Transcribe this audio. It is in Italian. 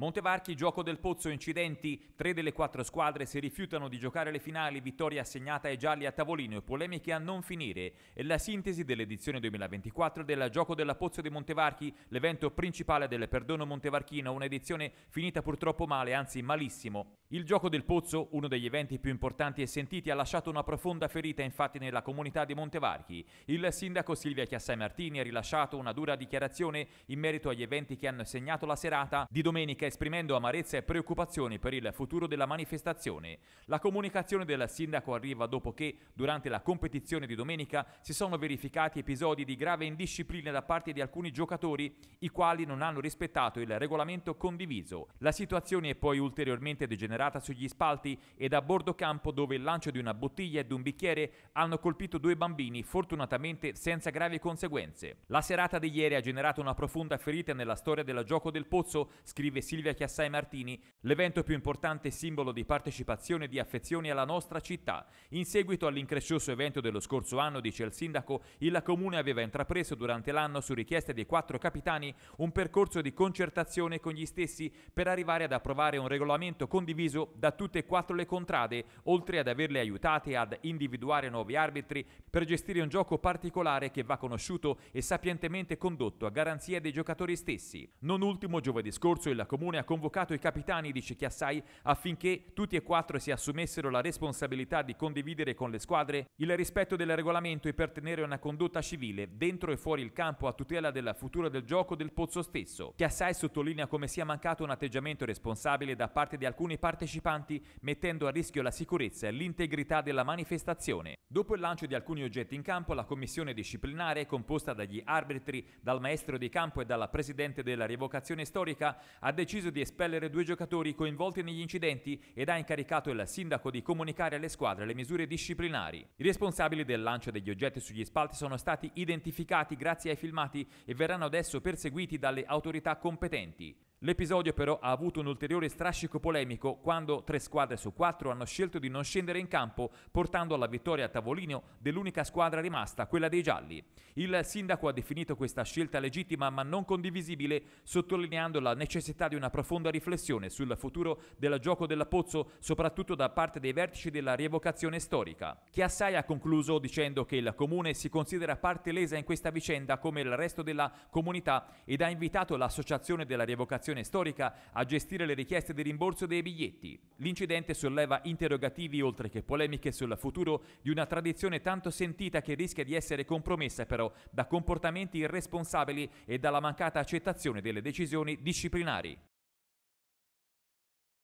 Montevarchi, gioco del pozzo, incidenti, tre delle quattro squadre si rifiutano di giocare le finali, vittoria assegnata ai gialli a tavolino e polemiche a non finire. È la sintesi dell'edizione 2024 della Gioco della Pozzo di Montevarchi, l'evento principale del Perdono Montevarchino, un'edizione finita purtroppo male, anzi malissimo. Il gioco del pozzo, uno degli eventi più importanti e sentiti, ha lasciato una profonda ferita infatti nella comunità di Montevarchi. Il sindaco Silvia Chiassai Martini ha rilasciato una dura dichiarazione in merito agli eventi che hanno segnato la serata di domenica esprimendo amarezza e preoccupazioni per il futuro della manifestazione. La comunicazione del sindaco arriva dopo che, durante la competizione di domenica, si sono verificati episodi di grave indisciplina da parte di alcuni giocatori, i quali non hanno rispettato il regolamento condiviso. La situazione è poi ulteriormente degenerata sgomberata sugli spalti ed a bordo campo dove il lancio di una bottiglia e di un bicchiere hanno colpito due bambini, fortunatamente senza gravi conseguenze. La serata di ieri ha generato una profonda ferita nella storia del gioco del pozzo, scrive Silvia Chiassai Martini, L'evento più importante simbolo di partecipazione e di affezione alla nostra città. In seguito all'increscioso evento dello scorso anno, dice il sindaco, il comune aveva intrapreso durante l'anno, su richiesta dei quattro capitani, un percorso di concertazione con gli stessi per arrivare ad approvare un regolamento condiviso da tutte e quattro le contrade, oltre ad averle aiutate ad individuare nuovi arbitri per gestire un gioco particolare che va conosciuto e sapientemente condotto a garanzia dei giocatori stessi. Non ultimo, giovedì scorso il comune ha convocato i capitani Giovanni di Cicchiassai affinché tutti e quattro si assumessero la responsabilità di condividere con le squadre il rispetto del regolamento e per tenere una condotta civile dentro e fuori il campo a tutela della futura del gioco del pozzo stesso. Chiassai sottolinea come sia mancato un atteggiamento responsabile da parte di alcuni partecipanti mettendo a rischio la sicurezza e l'integrità della manifestazione. Dopo il lancio di alcuni oggetti in campo, la commissione disciplinare, composta dagli arbitri, dal maestro di campo e dalla presidente della rievocazione storica, ha deciso di espellere due giocatori lavoratori coinvolti negli incidenti ed ha incaricato il sindaco di comunicare alle squadre le misure disciplinari. I responsabili del lancio degli oggetti sugli spalti sono stati identificati grazie ai filmati e verranno adesso perseguiti dalle autorità competenti. L'episodio però ha avuto un ulteriore strascico polemico quando tre squadre su quattro hanno scelto di non scendere in campo, portando alla vittoria a tavolino dell'unica squadra rimasta, quella dei gialli. Il sindaco ha definito questa scelta legittima ma non condivisibile, sottolineando la necessità di una profonda riflessione sul futuro del gioco della Pozzo, soprattutto da parte dei vertici della rievocazione storica. Chiassai ha concluso dicendo che il comune si considera parte lesa in questa vicenda come il resto della comunità ed ha invitato l'associazione della rievocazione Fondazione Storica a gestire le richieste di rimborso dei biglietti. L'incidente solleva interrogativi oltre che polemiche sul futuro di una tradizione tanto sentita che rischia di essere compromessa però da comportamenti irresponsabili e dalla mancata accettazione delle decisioni disciplinari.